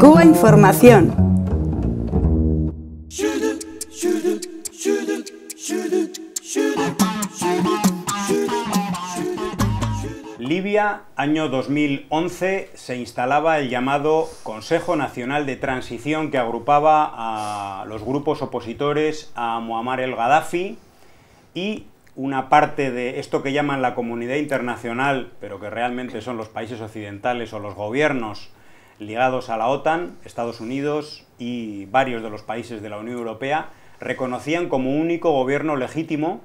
Cuba Información. Libia, año 2011, se instalaba el llamado Consejo Nacional de Transición que agrupaba a los grupos opositores a Muammar el Gaddafi y una parte de esto que llaman la comunidad internacional, pero que realmente son los países occidentales o los gobiernos ligados a la OTAN, Estados Unidos y varios de los países de la Unión Europea reconocían como único gobierno legítimo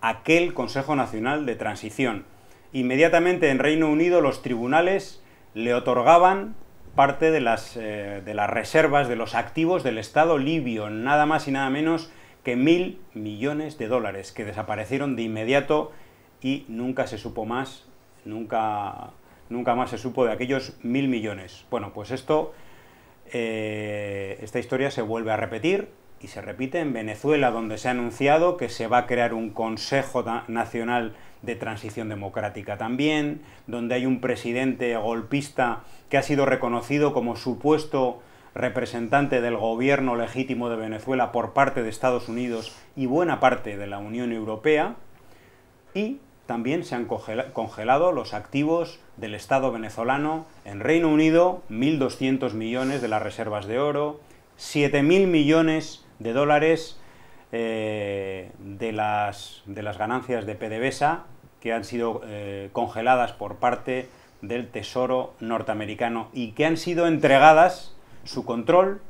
aquel Consejo Nacional de Transición. Inmediatamente en Reino Unido los tribunales le otorgaban parte de las, eh, de las reservas, de los activos del Estado libio, nada más y nada menos que mil millones de dólares que desaparecieron de inmediato y nunca se supo más, nunca nunca más se supo de aquellos mil millones. Bueno, pues esto, eh, esta historia se vuelve a repetir y se repite en Venezuela, donde se ha anunciado que se va a crear un Consejo Nacional de Transición Democrática también, donde hay un presidente golpista que ha sido reconocido como supuesto representante del gobierno legítimo de Venezuela por parte de Estados Unidos y buena parte de la Unión Europea, y también se han congelado los activos del Estado venezolano. En Reino Unido, 1.200 millones de las reservas de oro, 7.000 millones de dólares eh, de, las, ganancias de PDVSA que han sido eh, congeladas por parte del Tesoro norteamericano y que han sido entregadas su control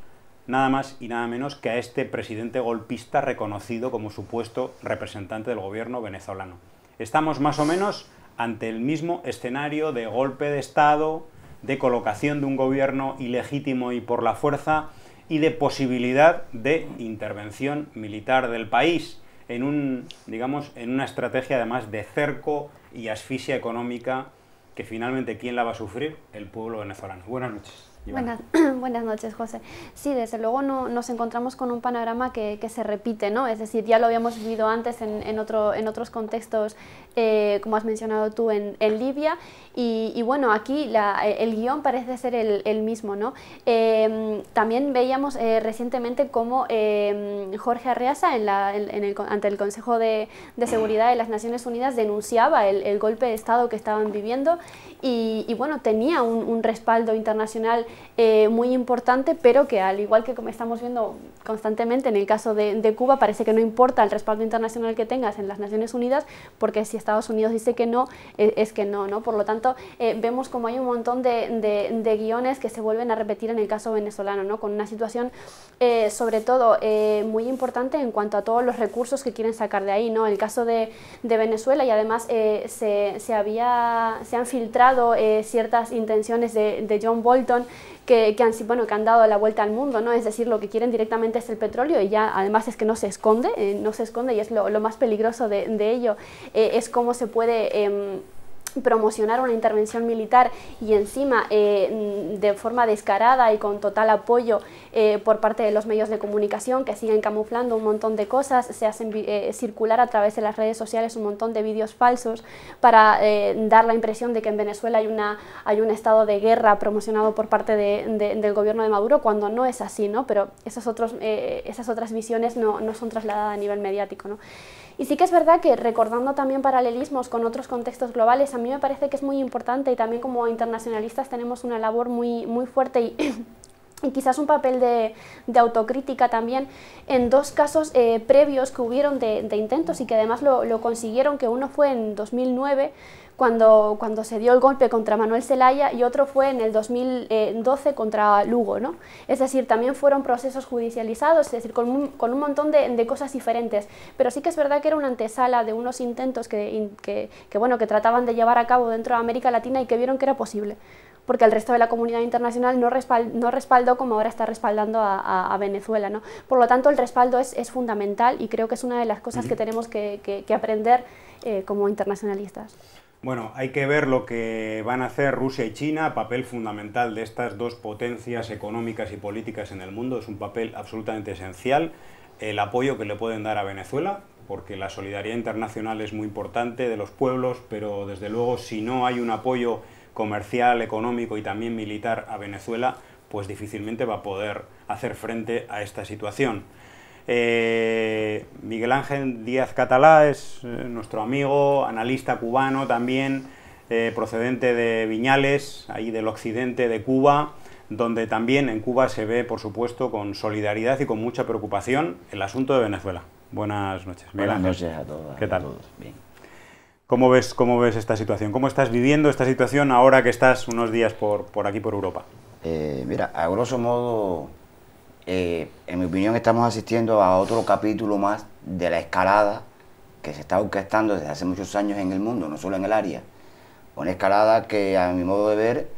nada más y nada menos que a este presidente golpista reconocido como supuesto representante del gobierno venezolano. Estamos más o menos ante el mismo escenario de golpe de Estado, de colocación de un gobierno ilegítimo y por la fuerza, y de posibilidad de intervención militar del país en un, digamos, en una estrategia además de cerco y asfixia económica que finalmente quién la va a sufrir? El pueblo venezolano. Buenas noches. Buenas, noches, José. Sí, desde luego nos encontramos con un panorama que, se repite, ¿no? Es decir, ya lo habíamos vivido antes en, otro, en otros contextos, eh, como has mencionado tú, en, Libia, y, bueno, aquí el guión parece ser el, mismo, ¿no? Em, también veíamos eh, recientemente cómo em, Jorge Arreaza, ante el Consejo de, Seguridad de las Naciones Unidas, denunciaba el, golpe de Estado que estaban viviendo y, bueno, tenía un respaldo internacional eh, muy importante, pero que al igual que como estamos viendo constantemente en el caso de, Cuba, parece que no importa el respaldo internacional que tengas en las Naciones Unidas, porque si Estados Unidos dice que no, e, es que no, ¿no? Por lo tanto, eh, vemos como hay un montón de, de, guiones que se vuelven a repetir en el caso venezolano, ¿no? Con una situación, eh, sobre todo, muy importante en cuanto a todos los recursos que quieren sacar de ahí, ¿no? El caso de, Venezuela y además se, se, había, se han filtrado ciertas intenciones de John Bolton, que, que, han, bueno, que han dado la vuelta al mundo, ¿no? Es decir, lo que quieren directamente es el petróleo y ya además es que no se esconde, eh, no se esconde y es lo, más peligroso de, ello, eh, es cómo se puede... Em, promocionar una intervención militar y encima eh, mm, de forma descarada y con total apoyo eh, por parte de los medios de comunicación que siguen camuflando un montón de cosas, se hacen eh, circular a través de las redes sociales un montón de vídeos falsos para dar la impresión de que en Venezuela hay, una, hay un estado de guerra promocionado por parte de, del gobierno de Maduro cuando no es así, ¿no? pero esas, otros, esas otras visiones no, no, son trasladadas a nivel mediático. ¿no? Y sí que es verdad que recordando también paralelismos con otros contextos globales, a mí me parece que es muy importante y también como internacionalistas tenemos una labor muy, muy fuerte y y quizás un papel de, de, autocrítica también en dos casos eh, previos que hubieron de, intentos y que además lo, lo, consiguieron, que uno fue en 2009 cuando, cuando se dio el golpe contra Manuel Zelaya y otro fue en el 2012 contra Lugo. ¿no? Es decir, también fueron procesos judicializados, es decir, con un, con un montón de, cosas diferentes, pero sí que es verdad que era una antesala de unos intentos que, que, que, bueno, que trataban de llevar a cabo dentro de América Latina y que vieron que era posible porque el resto de la comunidad internacional no, respaldó, como ahora está respaldando a, Venezuela. ¿no? Por lo tanto, el respaldo es, fundamental y creo que es una de las cosas que tenemos que, aprender eh, como internacionalistas. Bueno, hay que ver lo que van a hacer Rusia y China, papel fundamental de estas dos potencias económicas y políticas en el mundo, es un papel absolutamente esencial, el apoyo que le pueden dar a Venezuela, porque la solidaridad internacional es muy importante de los pueblos, pero desde luego si no hay un apoyo comercial, económico y también militar a Venezuela, pues difícilmente va a poder hacer frente a esta situación. Eh, Miguel Ángel Díaz Catalá es eh, nuestro amigo, analista cubano también, eh, procedente de Viñales, ahí del occidente de Cuba, donde también en Cuba se ve, por supuesto, con solidaridad y con mucha preocupación el asunto de Venezuela. Buenas noches. Miguel Buenas noches a todos. ¿Qué tal? Bien. ¿Cómo ves, ¿Cómo ves esta situación? ¿Cómo estás viviendo esta situación ahora que estás unos días por, aquí, por Europa? Eh, mira, a grosso modo, eh, en mi opinión, estamos asistiendo a otro capítulo más de la escalada que se está orquestando desde hace muchos años en el mundo, no solo en el área. Una escalada que, a mi modo de ver,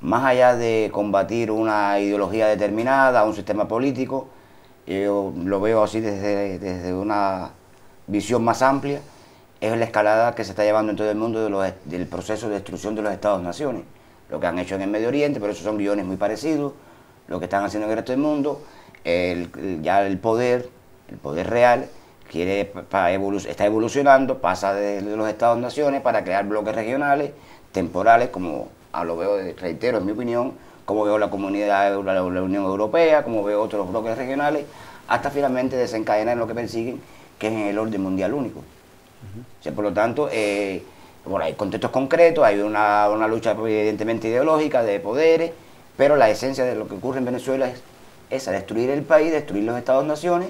más allá de combatir una ideología determinada, un sistema político, yo lo veo así desde, desde una visión más amplia es la escalada que se está llevando en todo el mundo del proceso de destrucción de los Estados-naciones. Lo que han hecho en el Medio Oriente, pero esos son guiones muy parecidos, lo que están haciendo en el resto del mundo, ya el poder, el poder real, quiere, está evolucionando, pasa de, los Estados-naciones para crear bloques regionales, temporales, como a lo veo, reitero, en mi opinión, como veo la comunidad, de la Unión Europea, como veo otros bloques regionales, hasta finalmente desencadenar en lo que persiguen, que es el orden mundial único por lo tanto, eh, hay contextos concretos, hay una, lucha evidentemente ideológica de poderes, pero la esencia de lo que ocurre en Venezuela es esa, destruir el país, destruir los estados-naciones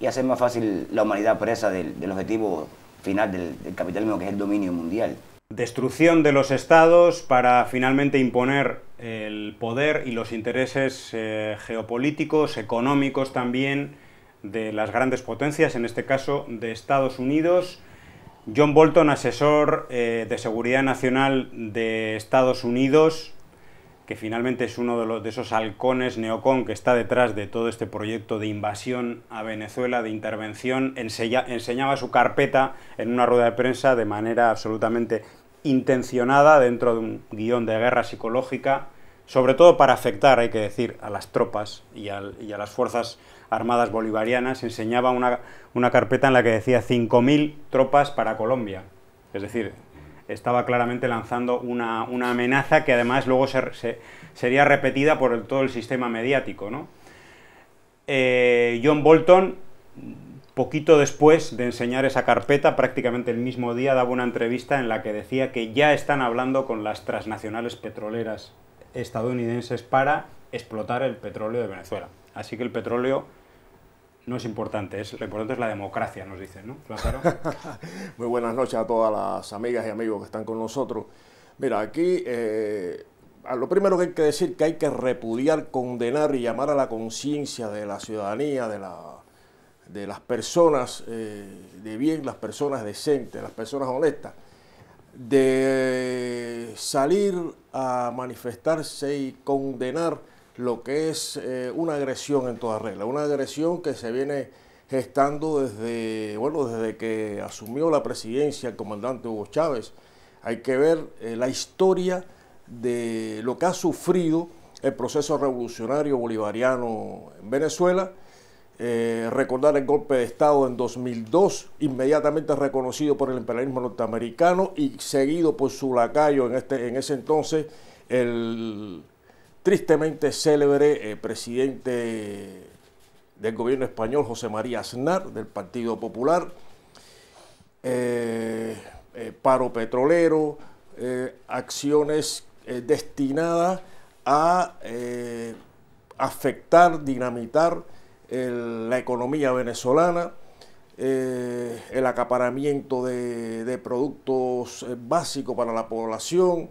y hacer más fácil la humanidad presa del, objetivo final del, capitalismo, que es el dominio mundial. Destrucción de los estados para finalmente imponer el poder y los intereses eh, geopolíticos, económicos también, de las grandes potencias, en este caso de Estados Unidos, John Bolton, asesor eh, de Seguridad Nacional de Estados Unidos, que finalmente es uno de, los, de esos halcones neocon que está detrás de todo este proyecto de invasión a Venezuela, de intervención, enseñaba su carpeta en una rueda de prensa de manera absolutamente intencionada dentro de un guión de guerra psicológica sobre todo para afectar, hay que decir, a las tropas y, a las fuerzas armadas bolivarianas, enseñaba una, carpeta en la que decía 5.000 tropas para Colombia. Es decir, estaba claramente lanzando una, amenaza que además luego sería repetida por todo el sistema mediático. Eh, John Bolton, poquito después de enseñar esa carpeta, prácticamente el mismo día, daba una entrevista en la que decía que ya están hablando con las transnacionales petroleras estadounidenses para explotar el petróleo de Venezuela. Así que el petróleo no es importante, es, lo importante es la democracia, nos dicen, ¿no? Muy buenas noches a todas las amigas y amigos que están con nosotros. Mira, aquí eh, lo primero que hay que decir que hay que repudiar, condenar y llamar a la conciencia de la ciudadanía, de, de las personas eh, de bien, las personas decentes, las personas honestas, de salir a manifestarse y condenar lo que es eh, una agresión en toda regla, una agresión que se viene gestando desde, bueno, desde que asumió la presidencia el comandante Hugo Chávez. Hay que ver eh, la historia de lo que ha sufrido el proceso revolucionario bolivariano en Venezuela eh, recordar el golpe de Estado en 2002, inmediatamente reconocido por el imperialismo norteamericano y seguido por su lacayo en, este, en ese entonces, el tristemente célebre eh, presidente del gobierno español, José María Aznar, del Partido Popular, eh, paro petrolero, acciones destinadas a afectar, dinamitar, la economía venezolana, eh, el acaparamiento de, productos eh, básicos para la población,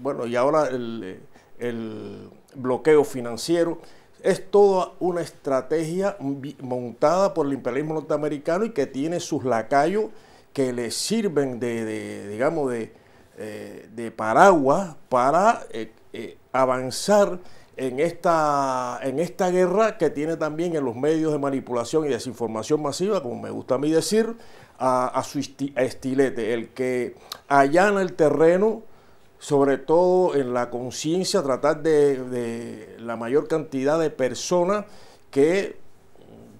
bueno, y ahora el, bloqueo financiero. Es toda una estrategia montada por el imperialismo norteamericano y que tiene sus lacayos que le sirven de, digamos, eh, de, paraguas para avanzar en esta, en esta guerra que tiene también en los medios de manipulación y desinformación masiva, como me gusta a mí decir, a, su estilete, el que allana el terreno, sobre todo en la conciencia, tratar de, la mayor cantidad de personas que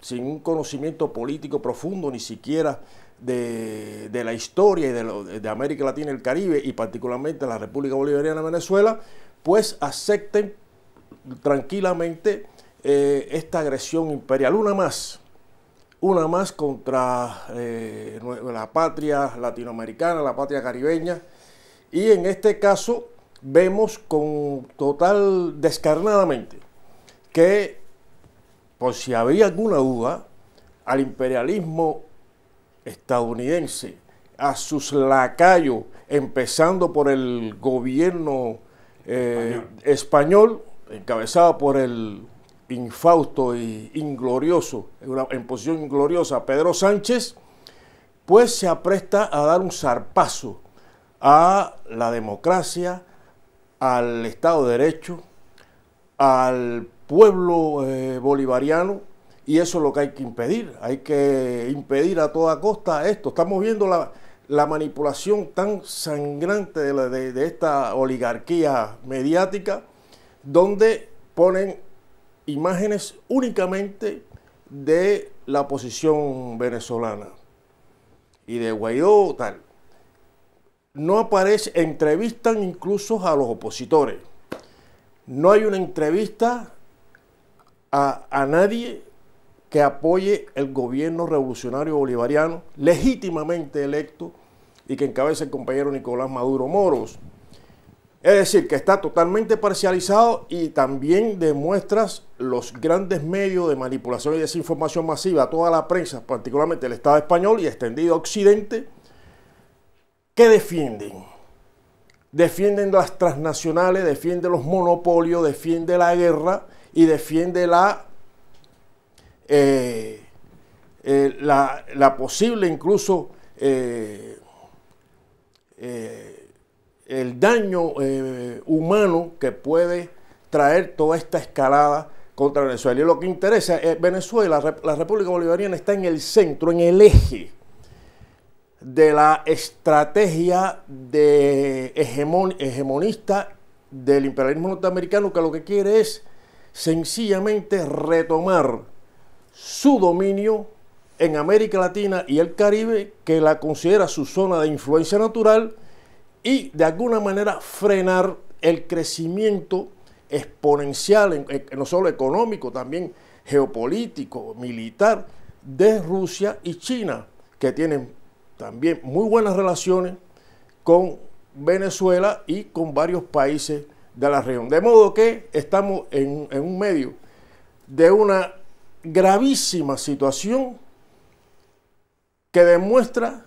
sin un conocimiento político profundo, ni siquiera de, la historia y de, de, América Latina y el Caribe, y particularmente la República Bolivariana de Venezuela, pues acepten tranquilamente eh, esta agresión imperial. Una más, una más contra eh, la patria latinoamericana, la patria caribeña. Y en este caso vemos con total descarnadamente que, por si había alguna duda, al imperialismo estadounidense, a sus lacayos, empezando por el gobierno eh, español encabezada por el infausto y inglorioso, en, posición ingloriosa, Pedro Sánchez, pues se apresta a dar un zarpazo a la democracia, al Estado de Derecho, al pueblo eh, bolivariano, y eso es lo que hay que impedir. Hay que impedir a toda costa esto. Estamos viendo la, manipulación tan sangrante de esta oligarquía mediática donde ponen imágenes únicamente de la posición venezolana y de Guaidó tal. No aparece, entrevistan incluso a los opositores. No hay una entrevista a, a nadie que apoye el gobierno revolucionario bolivariano legítimamente electo y que encabece el compañero Nicolás Maduro Moros. Es decir, que está totalmente parcializado y también demuestras los grandes medios de manipulación y desinformación masiva, a toda la prensa, particularmente el Estado español y extendido Occidente, que defienden. Defienden las transnacionales, defienden los monopolios, defienden la guerra y defienden eh, eh, la, la, posible incluso... Eh, el daño eh, humano que puede traer toda esta escalada contra Venezuela. Y lo que interesa es Venezuela, la República Bolivariana está en el centro, en el eje de la estrategia de hegemonista del imperialismo norteamericano que lo que quiere es sencillamente retomar su dominio en América Latina y el Caribe, que la considera su zona de influencia natural y de alguna manera frenar el crecimiento exponencial, no solo económico, también geopolítico, militar, de Rusia y China, que tienen también muy buenas relaciones con Venezuela y con varios países de la región. De modo que estamos en un medio de una gravísima situación que demuestra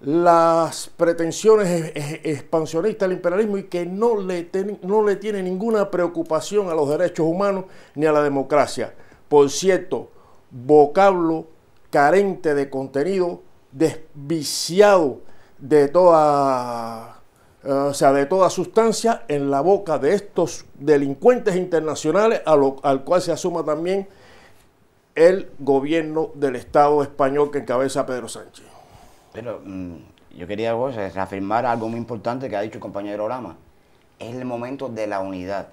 las pretensiones e-, e-, expansionistas del imperialismo y que no le, no le tiene ninguna preocupación a los derechos humanos ni a la democracia. Por cierto, vocablo carente de contenido, desviciado de toda, eh, o sea, de toda sustancia en la boca de estos delincuentes internacionales al cual se asuma también el gobierno del Estado español que encabeza Pedro Sánchez. Pero mm, yo quería reafirmar algo muy importante que ha dicho el compañero Lama. Es el momento de la unidad,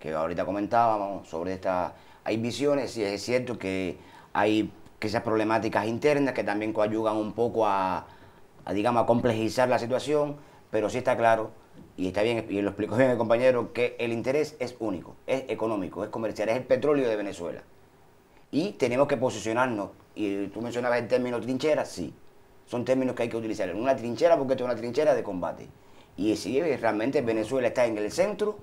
que ahorita comentábamos sobre esta... Hay visiones y es cierto que hay esas problemáticas internas que también coayugan un poco a, digamos, a complejizar la situación, pero sí está claro, y está bien, y lo explico bien el compañero, que el interés es único, es económico, es comercial, es el petróleo de Venezuela. Y tenemos que posicionarnos, y tú mencionabas el término trinchera, sí, son términos que hay que utilizar. En una trinchera, porque esto es una trinchera de combate. Y si realmente Venezuela está en el centro,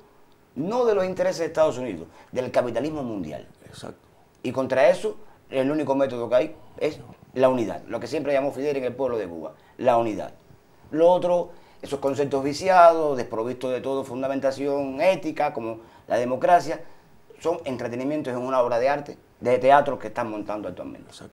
no de los intereses de Estados Unidos, del capitalismo mundial. Exacto. Y contra eso, el único método que hay es la unidad, lo que siempre llamó Fidel en el pueblo de Cuba, la unidad. Lo otro, esos conceptos viciados, desprovistos de toda fundamentación ética, como la democracia, son entretenimientos en una obra de arte, de teatro que están montando actualmente.